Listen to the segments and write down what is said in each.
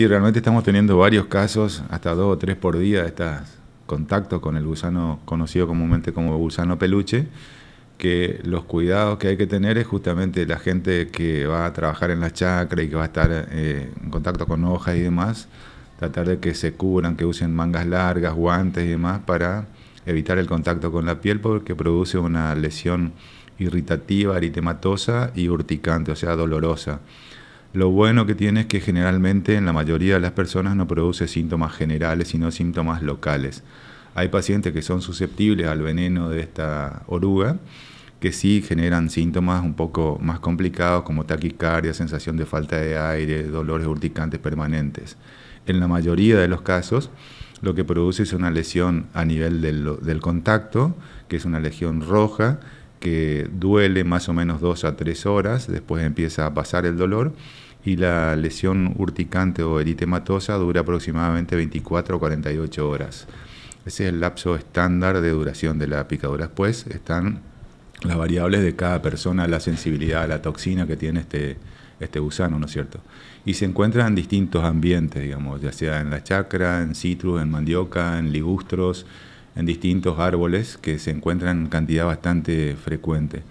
Sí, realmente estamos teniendo varios casos, hasta dos o tres por día, estos contactos con el gusano conocido comúnmente como gusano peluche, que los cuidados que hay que tener es justamente la gente que va a trabajar en la chacra y que va a estar eh, en contacto con hojas y demás, tratar de que se cubran, que usen mangas largas, guantes y demás para evitar el contacto con la piel porque produce una lesión irritativa, aritematosa y urticante, o sea, dolorosa. Lo bueno que tiene es que generalmente en la mayoría de las personas no produce síntomas generales, sino síntomas locales. Hay pacientes que son susceptibles al veneno de esta oruga, que sí generan síntomas un poco más complicados como taquicardia, sensación de falta de aire, dolores urticantes permanentes. En la mayoría de los casos, lo que produce es una lesión a nivel del, del contacto, que es una lesión roja, que duele más o menos dos a tres horas, después empieza a pasar el dolor y la lesión urticante o eritematosa dura aproximadamente 24 o 48 horas. Ese es el lapso estándar de duración de la picadura. Después están las variables de cada persona, la sensibilidad a la toxina que tiene este, este gusano, ¿no es cierto? Y se encuentran en distintos ambientes, digamos, ya sea en la chacra, en citrus, en mandioca, en ligustros, en distintos árboles que se encuentran en cantidad bastante frecuente.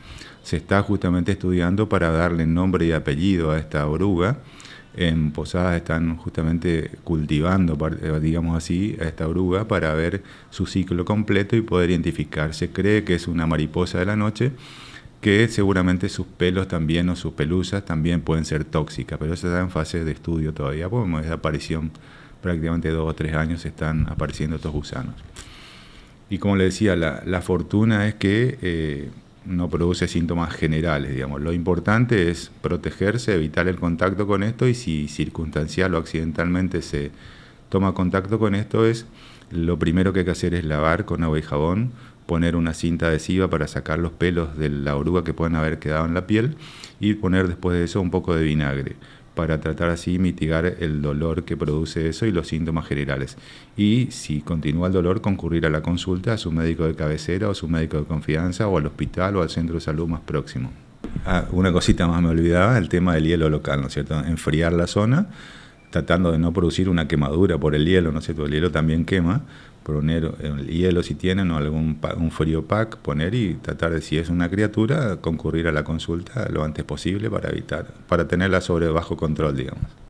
Se está justamente estudiando para darle nombre y apellido a esta oruga. En Posadas están justamente cultivando, eh, digamos así, a esta oruga para ver su ciclo completo y poder identificar. Se cree que es una mariposa de la noche que seguramente sus pelos también o sus pelusas también pueden ser tóxicas, pero eso está en fase de estudio todavía, porque es aparición prácticamente dos o tres años están apareciendo estos gusanos. Y como le decía, la, fortuna es que eh, no produce síntomas generales, digamos. Lo importante es protegerse, evitar el contacto con esto y si circunstancial o accidentalmente se toma contacto con esto es lo primero que hay que hacer es lavar con agua y jabón, poner una cinta adhesiva para sacar los pelos de la oruga que pueden haber quedado en la piel y poner después de eso un poco de vinagre para tratar así mitigar el dolor que produce eso y los síntomas generales. Y si continúa el dolor, concurrir a la consulta a su médico de cabecera o su médico de confianza o al hospital o al centro de salud más próximo. Ah, una cosita más me olvidaba, el tema del hielo local, ¿no es cierto? Enfriar la zona tratando de no producir una quemadura por el hielo, ¿no sé, todo El hielo también quema, poner hielo, el hielo si tienen o algún un frío pack poner y tratar de si es una criatura concurrir a la consulta lo antes posible para evitar, para tenerla sobre bajo control, digamos.